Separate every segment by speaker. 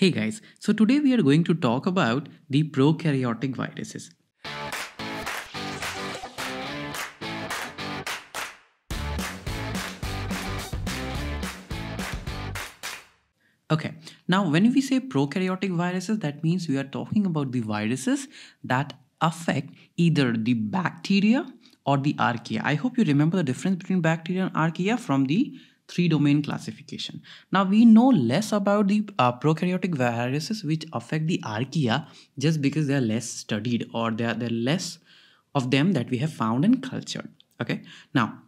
Speaker 1: Hey guys, so today we are going to talk about the prokaryotic viruses. Okay, now when we say prokaryotic viruses, that means we are talking about the viruses that affect either the bacteria or the archaea. I hope you remember the difference between bacteria and archaea from the three domain classification. Now we know less about the uh, prokaryotic viruses which affect the archaea just because they are less studied or there are less of them that we have found and cultured. Okay. Now,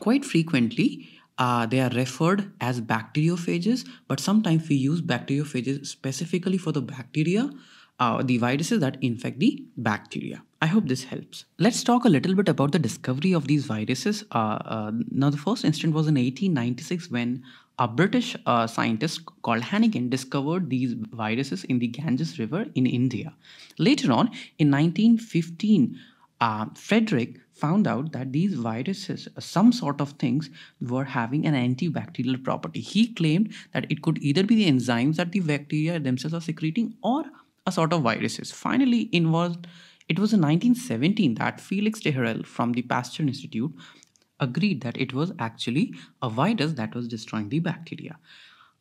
Speaker 1: quite frequently, uh, they are referred as bacteriophages, but sometimes we use bacteriophages specifically for the bacteria, uh, the viruses that infect the bacteria. I hope this helps. Let's talk a little bit about the discovery of these viruses. Uh, uh, now, the first incident was in 1896 when a British uh, scientist called Hannigan discovered these viruses in the Ganges River in India. Later on, in 1915, uh, Frederick found out that these viruses, uh, some sort of things, were having an antibacterial property. He claimed that it could either be the enzymes that the bacteria themselves are secreting or a sort of viruses. Finally, involved it was in 1917 that Felix Teherel from the Pasteur Institute agreed that it was actually a virus that was destroying the bacteria.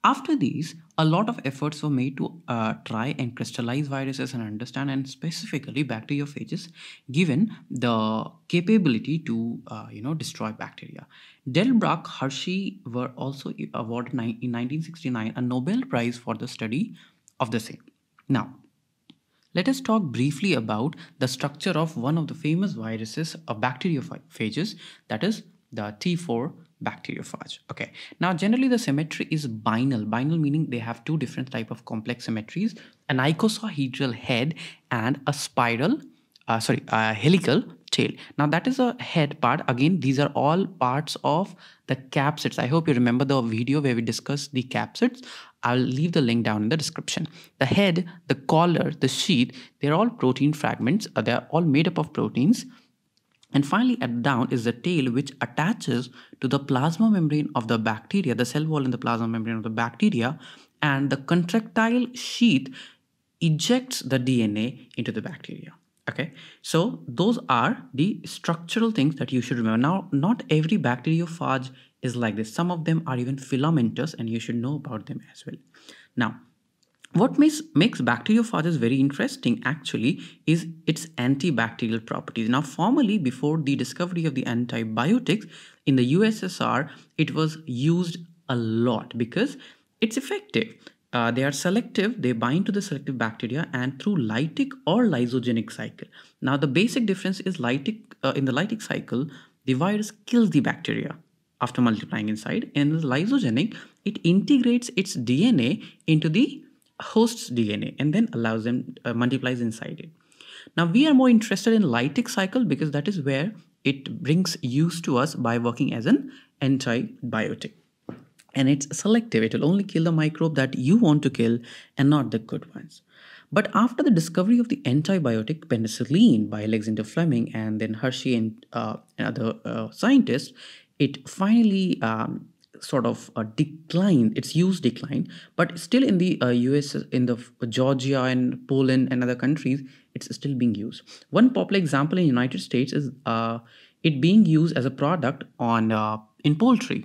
Speaker 1: After these, a lot of efforts were made to uh, try and crystallize viruses and understand, and specifically bacteriophages, given the capability to uh, you know destroy bacteria. Delbruck, Hershey were also awarded in 1969 a Nobel Prize for the study of the same. Now, let us talk briefly about the structure of one of the famous viruses of bacteriophages, that is the T4 bacteriophage. Okay, now generally the symmetry is binal. Binal meaning they have two different type of complex symmetries, an icosahedral head and a spiral, uh, sorry, a helical tail. Now that is a head part. Again, these are all parts of the capsids. I hope you remember the video where we discussed the capsids. I'll leave the link down in the description. The head, the collar, the sheath, they're all protein fragments. Uh, they're all made up of proteins. And finally, at the down is the tail, which attaches to the plasma membrane of the bacteria, the cell wall in the plasma membrane of the bacteria, and the contractile sheath ejects the DNA into the bacteria. Okay, so those are the structural things that you should remember. Now, not every bacteriophage is like this. Some of them are even filamentous and you should know about them as well. Now, what makes, makes bacteriophages very interesting actually is its antibacterial properties. Now formally before the discovery of the antibiotics in the USSR it was used a lot because it's effective. Uh, they are selective, they bind to the selective bacteria and through lytic or lysogenic cycle. Now the basic difference is lytic, uh, in the lytic cycle the virus kills the bacteria after multiplying inside. And lysogenic, it integrates its DNA into the host's DNA and then allows them uh, multiplies inside it. Now we are more interested in lytic cycle because that is where it brings use to us by working as an antibiotic. And it's selective. It will only kill the microbe that you want to kill and not the good ones. But after the discovery of the antibiotic penicillin by Alexander Fleming and then Hershey and, uh, and other uh, scientists, it finally um, sort of uh, declined its use declined but still in the uh, us in the uh, georgia and poland and other countries it's still being used one popular example in united states is uh, it being used as a product on uh, in poultry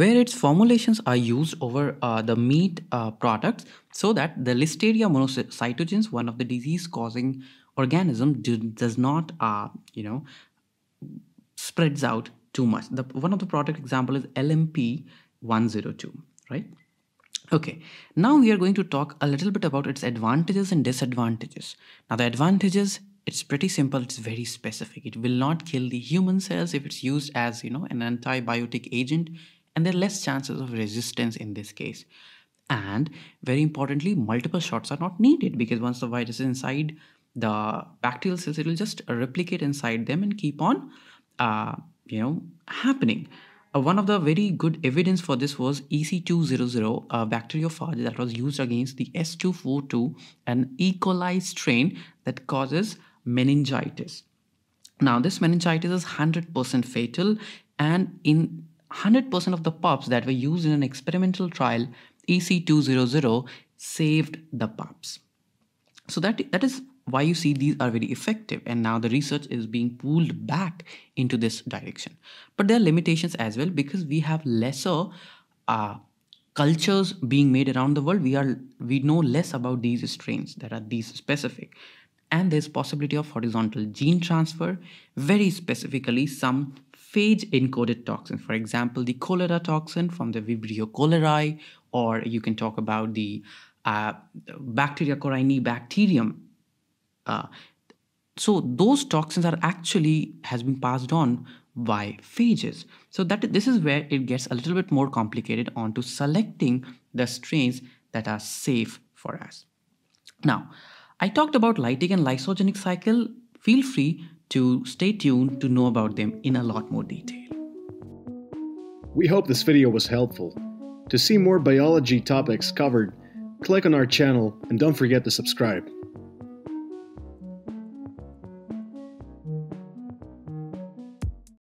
Speaker 1: where its formulations are used over uh, the meat uh, products so that the listeria monocytogenes, one of the disease causing organism do, does not uh, you know spreads out too much. The, one of the product example is LMP102, right? Okay, now we are going to talk a little bit about its advantages and disadvantages. Now the advantages, it's pretty simple, it's very specific. It will not kill the human cells if it's used as, you know, an antibiotic agent and there are less chances of resistance in this case. And very importantly, multiple shots are not needed because once the virus is inside the bacterial cells, it will just replicate inside them and keep on uh, you know happening uh, one of the very good evidence for this was EC200, a bacteriophage that was used against the S242, an E. coli strain that causes meningitis. Now, this meningitis is 100% fatal, and in 100% of the pups that were used in an experimental trial, EC200 saved the pups. So that that is why you see these are very effective and now the research is being pulled back into this direction but there are limitations as well because we have lesser uh, cultures being made around the world we are we know less about these strains that are these specific and there's possibility of horizontal gene transfer very specifically some phage encoded toxins for example the cholera toxin from the vibrio cholerae or you can talk about the uh, bacteria corinae bacterium uh, so those toxins are actually has been passed on by phages. So that this is where it gets a little bit more complicated onto selecting the strains that are safe for us. Now, I talked about lytic and lysogenic cycle. Feel free to stay tuned to know about them in a lot more detail. We hope this video was helpful. To see more biology topics covered, click on our channel and don't forget to subscribe.